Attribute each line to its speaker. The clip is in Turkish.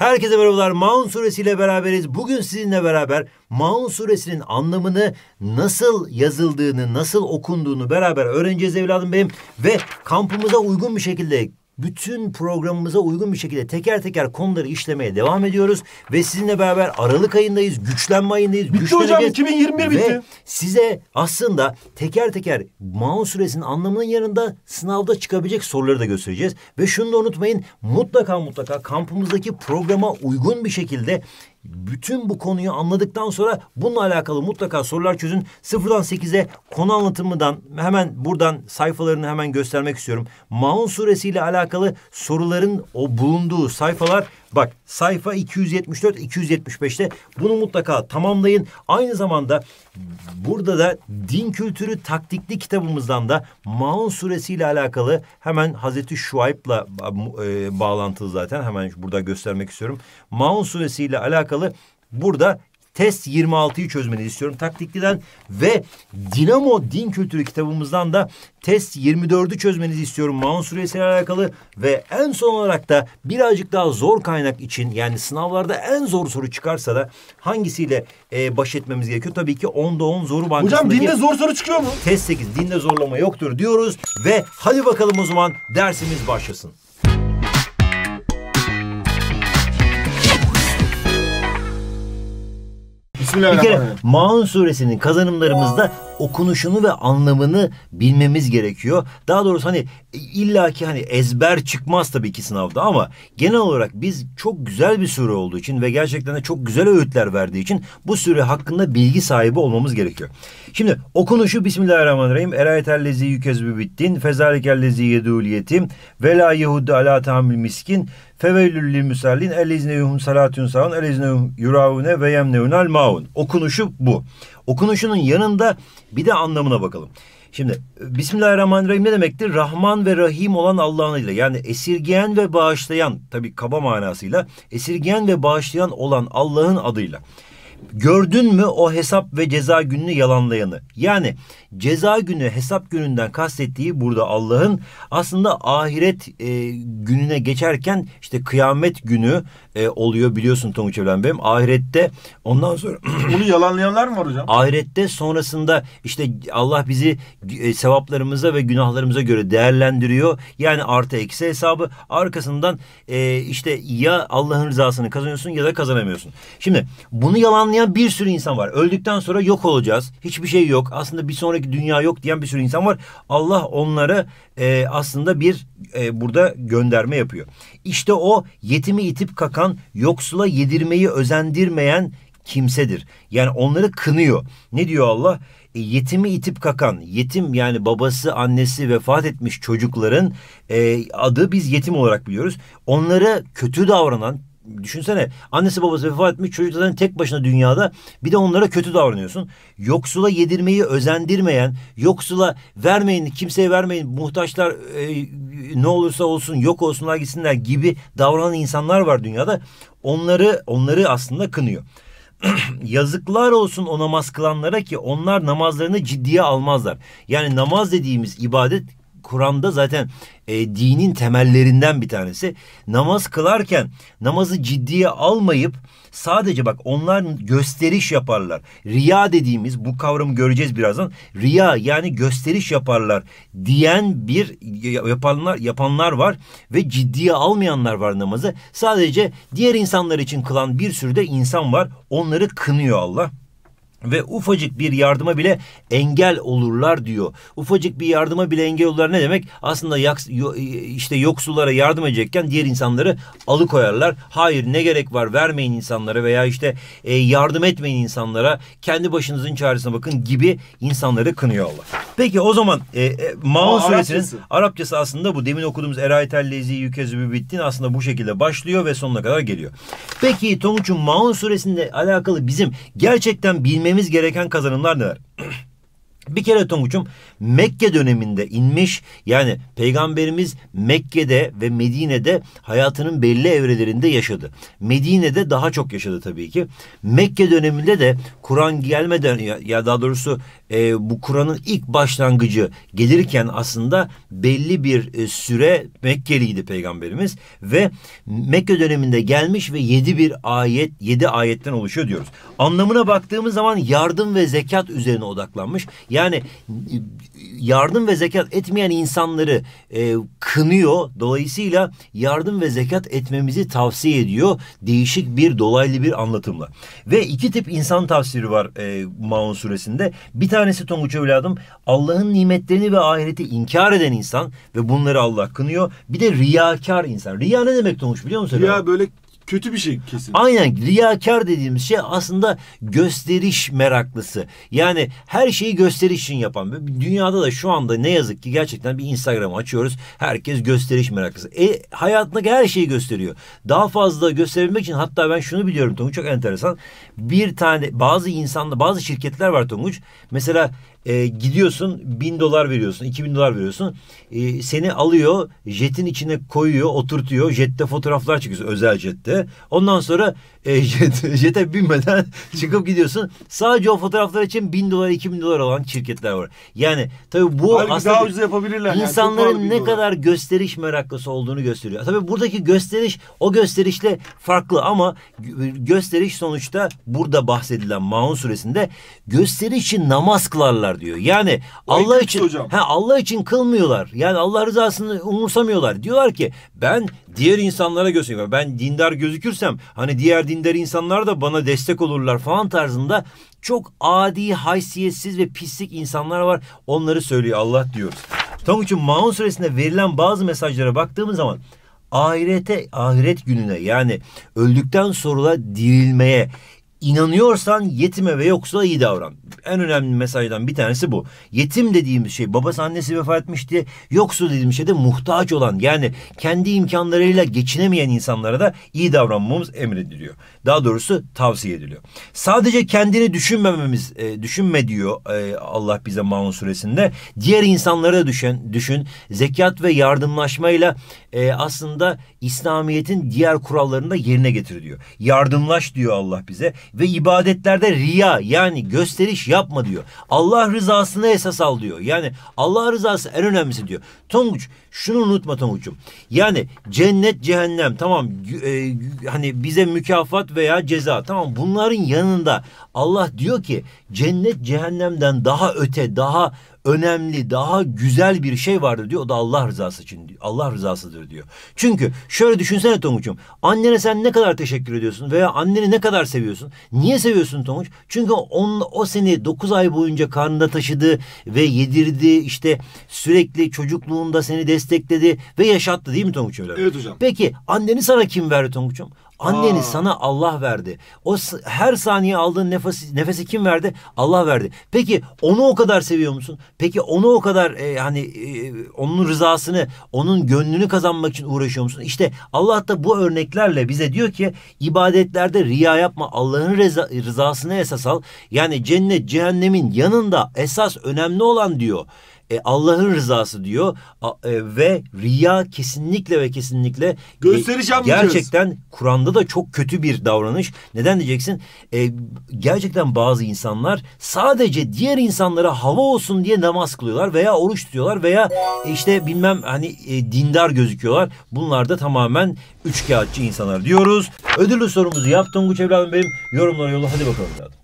Speaker 1: Herkese merhabalar. Maun suresiyle beraberiz. Bugün sizinle beraber Maun suresinin anlamını nasıl yazıldığını, nasıl okunduğunu beraber öğreneceğiz evladım benim. Ve kampımıza uygun bir şekilde bütün programımıza uygun bir şekilde teker teker konuları işlemeye devam ediyoruz. Ve sizinle beraber Aralık ayındayız, güçlenme ayındayız. Bitti güçleneceğiz. hocam 2021 bitti. Ve size aslında teker teker Maun suresinin anlamının yanında sınavda çıkabilecek soruları da göstereceğiz. Ve şunu da unutmayın mutlaka mutlaka kampımızdaki programa uygun bir şekilde bütün bu konuyu anladıktan sonra bununla alakalı mutlaka sorular çözün. Sıfırdan sekize konu anlatımından hemen buradan sayfalarını hemen göstermek istiyorum. Maun suresiyle alakalı soruların o bulunduğu sayfalar Bak sayfa 274-275'te bunu mutlaka tamamlayın. Aynı zamanda burada da din kültürü taktikli kitabımızdan da Maun suresiyle alakalı hemen Hazreti Şuayb'la e, bağlantılı zaten hemen burada göstermek istiyorum. Maun suresiyle alakalı burada Test 26'yı çözmenizi istiyorum taktikliden ve Dinamo Din Kültürü kitabımızdan da test 24'ü çözmenizi istiyorum Maun süresiyle alakalı ve en son olarak da birazcık daha zor kaynak için yani sınavlarda en zor soru çıkarsa da hangisiyle e, baş etmemiz gerekiyor? Tabii ki 10'da 10 zoru bankasındaki... Hocam dinde zor soru çıkıyor mu? Test 8 dinde zorlama yoktur diyoruz ve hadi bakalım o zaman dersimiz başlasın. Bismillahirrahmanirrahim. Bir kere Maun suresinin kazanımlarımızda okunuşunu ve anlamını bilmemiz gerekiyor. Daha doğrusu hani illaki hani ezber çıkmaz tabii ki sınavda ama genel olarak biz çok güzel bir sure olduğu için ve gerçekten de çok güzel öğütler verdiği için bu sure hakkında bilgi sahibi olmamız gerekiyor. Şimdi okunuşu Bismillahirrahmanirrahim. Erayetellezi yükezbü bittin. Fezalikerlezi yedûl yetim. Ve la yehuddu alâ miskin. Feveylül lil müsallin. Ellezine yuhum salatun savun. Ellezine yuravune ve yemneunal maun. Okunuşu bu. Okunuşunun yanında bir de anlamına bakalım. Şimdi Bismillahirrahmanirrahim ne demektir? Rahman ve Rahim olan Allah'ın adıyla yani esirgeyen ve bağışlayan tabi kaba manasıyla esirgeyen ve bağışlayan olan Allah'ın adıyla. Gördün mü o hesap ve ceza gününü yalanlayanı? Yani ceza günü hesap gününden kastettiği burada Allah'ın aslında ahiret e, gününe geçerken işte kıyamet günü e, oluyor biliyorsun Tonguç Evlen Bey'im. Ahirette ondan sonra... Bunu yalanlayanlar mı var hocam? Ahirette sonrasında işte Allah bizi e, sevaplarımıza ve günahlarımıza göre değerlendiriyor. Yani artı eksi hesabı arkasından e, işte ya Allah'ın rızasını kazanıyorsun ya da kazanamıyorsun. Şimdi bunu yalan anlayan bir sürü insan var. Öldükten sonra yok olacağız. Hiçbir şey yok. Aslında bir sonraki dünya yok diyen bir sürü insan var. Allah onları e, aslında bir e, burada gönderme yapıyor. İşte o yetimi itip kakan, yoksula yedirmeyi özendirmeyen kimsedir. Yani onları kınıyor. Ne diyor Allah? E, yetimi itip kakan, yetim yani babası, annesi vefat etmiş çocukların e, adı biz yetim olarak biliyoruz. Onları kötü davranan, düşünsene annesi babası vefat etmiş çocukların tek başına dünyada bir de onlara kötü davranıyorsun. Yoksula yedirmeyi özendirmeyen, yoksula vermeyin, kimseye vermeyin, muhtaçlar e, ne olursa olsun yok olsunlar gitsinler gibi davranan insanlar var dünyada. Onları onları aslında kınıyor. yazıklar olsun o namaz kılanlara ki onlar namazlarını ciddiye almazlar. Yani namaz dediğimiz ibadet Kur'an'da zaten e, dinin temellerinden bir tanesi. Namaz kılarken namazı ciddiye almayıp sadece bak onlar gösteriş yaparlar. Riya dediğimiz bu kavramı göreceğiz birazdan. Riya yani gösteriş yaparlar diyen bir yapanlar yapanlar var ve ciddiye almayanlar var namazı. Sadece diğer insanlar için kılan bir sürü de insan var. Onları kınıyor Allah ve ufacık bir yardıma bile engel olurlar diyor. Ufacık bir yardıma bile engel olurlar ne demek? Aslında yaks, e, işte yoksullara yardım edecekken diğer insanları alıkoyarlar. Hayır ne gerek var vermeyin insanlara veya işte e, yardım etmeyin insanlara kendi başınızın çaresine bakın gibi insanları kınıyorlar. Peki o zaman e, e, Maun suresinin Arapçası. Arapçası aslında bu demin okuduğumuz Erayetellezi yükezübü bittin aslında bu şekilde başlıyor ve sonuna kadar geliyor. Peki Tonguç'un Maun suresinde alakalı bizim gerçekten bilmemiz vermemiz gereken kazanımlar neler? Bir kere Tonguç'um Mekke döneminde inmiş yani peygamberimiz Mekke'de ve Medine'de hayatının belli evrelerinde yaşadı. Medine'de daha çok yaşadı tabii ki. Mekke döneminde de Kur'an gelmeden ya daha doğrusu e, bu Kur'an'ın ilk başlangıcı gelirken aslında belli bir e, süre Mekkeliydi peygamberimiz ve Mekke döneminde gelmiş ve yedi bir ayet yedi ayetten oluşuyor diyoruz. Anlamına baktığımız zaman yardım ve zekat üzerine odaklanmış. Yani yani yardım ve zekat etmeyen insanları e, kınıyor. Dolayısıyla yardım ve zekat etmemizi tavsiye ediyor. Değişik bir dolaylı bir anlatımla. Ve iki tip insan tafsiri var e, Maun suresinde. Bir tanesi Tonguç evladım Allah'ın nimetlerini ve ahireti inkar eden insan ve bunları Allah kınıyor. Bir de riyakar insan. Riya ne demek Tonguç biliyor musun? Riya böyle Kötü bir şey kesin. Aynen riyakar dediğimiz şey aslında gösteriş meraklısı. Yani her şeyi gösteriş için yapan. Dünyada da şu anda ne yazık ki gerçekten bir Instagram açıyoruz. Herkes gösteriş meraklısı. E, hayatındaki her şeyi gösteriyor. Daha fazla gösterebilmek için hatta ben şunu biliyorum Tonguç çok enteresan. Bir tane bazı insanda bazı şirketler var Tonguç. Mesela e, gidiyorsun bin dolar veriyorsun, iki bin dolar veriyorsun. E, seni alıyor, jetin içine koyuyor, oturtuyor. Jette fotoğraflar çekiyorsun özel jette. Ondan sonra e, jet, jete binmeden çıkıp gidiyorsun. Sadece o fotoğraflar için bin dolar, iki bin dolar olan şirketler var. Yani tabii bu Halbuki aslında daha ucuz yapabilirler. İnsanların yani, ne kadar gösteriş meraklısı olduğunu gösteriyor. Tabii buradaki gösteriş o gösterişle farklı ama gösteriş sonuçta burada bahsedilen Maun suresinde gösteriş için namaz kılarlar diyor. Yani o Allah için hocam. he Allah için kılmıyorlar. Yani Allah rızasını umursamıyorlar. Diyorlar ki ben diğer insanlara gösteriyor. Ben dindar gözükürsem hani diğer dindar insanlar da bana destek olurlar falan tarzında çok adi, haysiyetsiz ve pislik insanlar var. Onları söylüyor Allah diyoruz. tamam için Maun suresinde verilen bazı mesajlara baktığımız zaman ahirete, ahiret gününe yani öldükten sonra dirilmeye, inanıyorsan yetime ve yoksula iyi davran. En önemli mesajdan bir tanesi bu. Yetim dediğimiz şey babası annesi vefat etmiş diye yoksul dediğimiz şey de muhtaç olan yani kendi imkanlarıyla geçinemeyen insanlara da iyi davranmamız emrediliyor. Daha doğrusu tavsiye ediliyor. Sadece kendini düşünmememiz e, düşünme diyor e, Allah bize Maun suresinde. Diğer insanlara da düşen düşün. Zekat ve yardımlaşmayla e, aslında İslamiyet'in diğer kurallarını da yerine getir diyor. Yardımlaş diyor Allah bize ve ibadetlerde riya yani gösteriş yapma diyor. Allah rızasını esas al diyor. Yani Allah rızası en önemlisi diyor. Tonguç şunu unutma Tonguç'um. Yani cennet cehennem tamam e, hani bize mükafat veya ceza tamam bunların yanında Allah diyor ki cennet cehennemden daha öte daha önemli, daha güzel bir şey vardır diyor. O da Allah rızası için diyor. Allah rızasıdır diyor. Çünkü şöyle düşünsene Tonguç'um. Annene sen ne kadar teşekkür ediyorsun veya anneni ne kadar seviyorsun? Niye seviyorsun Tonguç? Çünkü on, o seni dokuz ay boyunca karnında taşıdı ve yedirdi. işte sürekli çocukluğunda seni destekledi ve yaşattı değil mi Tonguç'um Evet hocam. Peki anneni sana kim verdi Tonguç'um? Anneni Aa. sana Allah verdi. O her saniye aldığın nefesi, nefesi kim verdi? Allah verdi. Peki onu o kadar seviyor musun? Peki onu o kadar e, hani e, onun rızasını, onun gönlünü kazanmak için uğraşıyor musun? İşte Allah da bu örneklerle bize diyor ki ibadetlerde riya yapma. Allah'ın rızasını esas al. Yani cennet cehennemin yanında esas önemli olan diyor e, Allah'ın rızası diyor A, e, ve riya kesinlikle ve kesinlikle gösteriş e, gerçekten Kur'an'da da çok kötü bir davranış. Neden diyeceksin? E, gerçekten bazı insanlar sadece diğer insanlara hava olsun diye namaz kılıyorlar veya oruç tutuyorlar veya işte bilmem hani e, dindar gözüküyorlar. Bunlar da tamamen üçkağıtçı insanlar diyoruz. Ödüllü sorumuzu yaptım Tunguç evladım benim. Yorumlara yolla hadi bakalım evladım.